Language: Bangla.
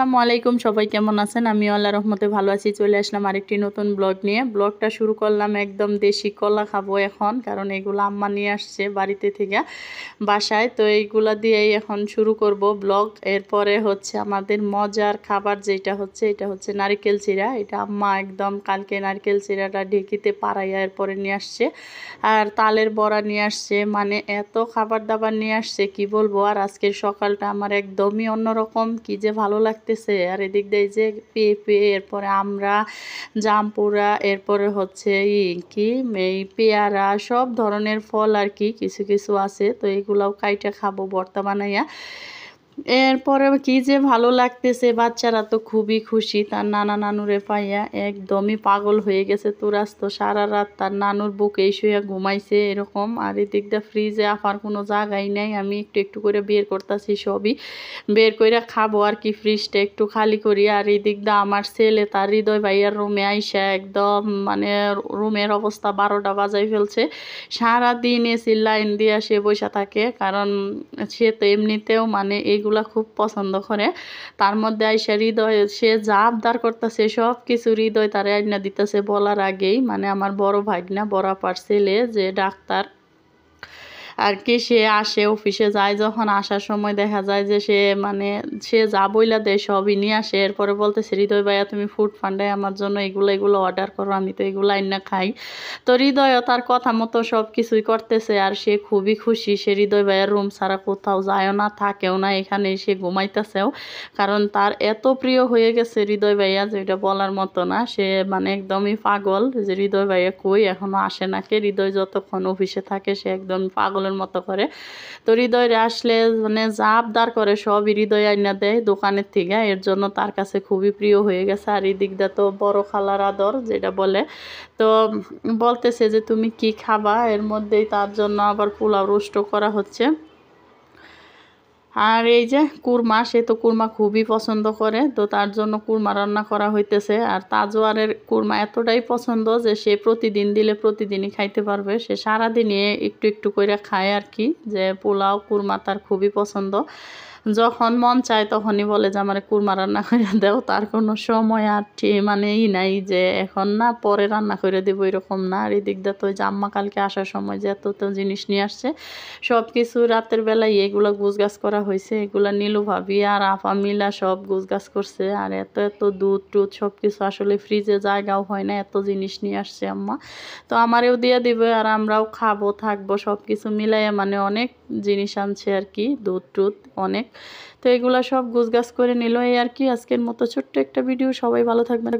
আসসালামু আলাইকুম সবাই কেমন আছেন আমি আল্লাহ রহমতে ভালো আছি চলে আসলাম আরেকটি নতুন ব্লগ নিয়ে ব্লগটা শুরু করলাম একদম দেশি কলা খাবো এখন কারণ এগুলো আম্মা নিয়ে আসছে বাড়িতে থেকে বাসায় তো এইগুলা দিয়েই এখন শুরু করব ব্লগ এরপরে হচ্ছে আমাদের মজার খাবার যেটা হচ্ছে এটা হচ্ছে নারকেল চিরা এটা আম্মা একদম কালকে নারকেল চিরাটা ঢেকিতে পাড়াইয়া এরপরে নিয়ে আসছে আর তালের বড়া নিয়ে আসছে মানে এত খাবার দাবার নিয়ে আসছে কি বলবো আর আজকের সকালটা আমার একদমই অন্যরকম কি যে ভালো লাগছে লাগতেছে আর এদিক দিয়ে যে পেঁপে এরপরে আমরা জামপুরা এরপরে হচ্ছে ই কি এই পেয়ারা সব ধরনের ফল আর কি কিছু কিছু আছে তো এগুলাও কাইটা খাবো বর্তমানে ইয়া এরপরে কি যে ভালো লাগতেছে বাচ্চারা তো খুবই খুশি তার নানা নানুরে পাইয়া একদমই পাগল হয়ে গেছে তোরাস তো সারা রাত তার নানুর বুকে শুয়ে ঘুমাইছে এরকম আর এদিক ফ্রিজে আফার কোনো জায়গাই নাই আমি একটু একটু করে বের করতেছি সবই বের করে খাবো আর কি ফ্রিজটা একটু খালি করি আর এদিক আমার ছেলে তার হৃদয় ভাইয়ার রুমে আইসা একদম মানে রুমের অবস্থা বারোটা বাজাই ফেলছে সারা দিন এসি লাইন দিয়ে সে বসে থাকে কারণ সে তো এমনিতেও মানে এগুলো গুলা খুব পছন্দ করে তার মধ্যে আইসা হৃদয় সে যা আবদার করতেছে সব কিছু হৃদয় তারে আইনা দিতেছে বলার আগেই মানে আমার বড় ভাগনা বড় আপার ছেলে যে ডাক্তার আর কি সে আসে অফিসে যায় যখন আসার সময় দেখা যায় যে সে মানে সে যা বইলা দেয় সবই নিয়ে আসে এরপরে বলতে হৃদয় ভাইয়া তুমি ফুড ফান্ডায় আমার জন্য এগুলো এগুলো অর্ডার করো আমি তো এগুলো আইনা খাই তো হৃদয় তার কথা মতো সব কিছুই করতেছে আর সে খুবই খুশি সে হৃদয় ভাইয়ার রুম ছাড়া কোথাও যায়ও না থাকেও না এখানে সে ঘুমাইতেছেও কারণ তার এত প্রিয় হয়ে গেছে হৃদয় ভাইয়া যেটা বলার মতো না সে মানে একদমই পাগল যে হৃদয় ভাইয়া কই এখনও আসে না কে হৃদয় যতক্ষণ অফিসে থাকে সে একদম পাগলের সুন্দর মতো করে তো হৃদয়ে আসলে মানে জাপদার করে সব হৃদয় আইনা দেয় দোকানের থেকে এর জন্য তার কাছে খুবই প্রিয় হয়ে গেছে আর এদিকটা তো বড় খালার আদর যেটা বলে তো বলতেছে যে তুমি কি খাবা এর মধ্যেই তার জন্য আবার পোলাও রোস্টও করা হচ্ছে আর এই যে কুরমা সে তো কুরমা খুবই পছন্দ করে তো তার জন্য কুরমা রান্না করা হইতেছে আর তাজওয়ারের কুরমা এতটাই পছন্দ যে সে প্রতিদিন দিলে প্রতিদিনই খাইতে পারবে সে সারাদিনই একটু একটু করে খায় আর কি যে পোলাও কুরমা তার খুবই পছন্দ যখন মন চায় তখনই বলে যে আমার কুরমা রান্না করে দেও তার কোনো সময় আর ঠিক মানে ই নাই যে এখন না পরে রান্না করে দেবো এরকম না আর এদিক দিয়ে তো জাম্মা কালকে আসার সময় যে এত তো জিনিস নিয়ে আসছে সব কিছু রাতের বেলায় এগুলো গাছ করা হয়েছে এগুলো নীলু ভাবি আর আফা মিলা সব গাছ করছে আর এত এত দুধ টুধ সব কিছু আসলে ফ্রিজে জায়গাও হয় না এত জিনিস নিয়ে আসছে আম্মা তো আমারেও দিয়ে দিবে আর আমরাও খাবো থাকবো সব কিছু মিলাইয়া মানে অনেক জিনিস আনছে আর কি দুধ টুধ অনেক তো এগুলা সব গুছগাছ করে নিল এই আর কি আজকের মতো ছোট্ট একটা ভিডিও সবাই ভালো থাকবেন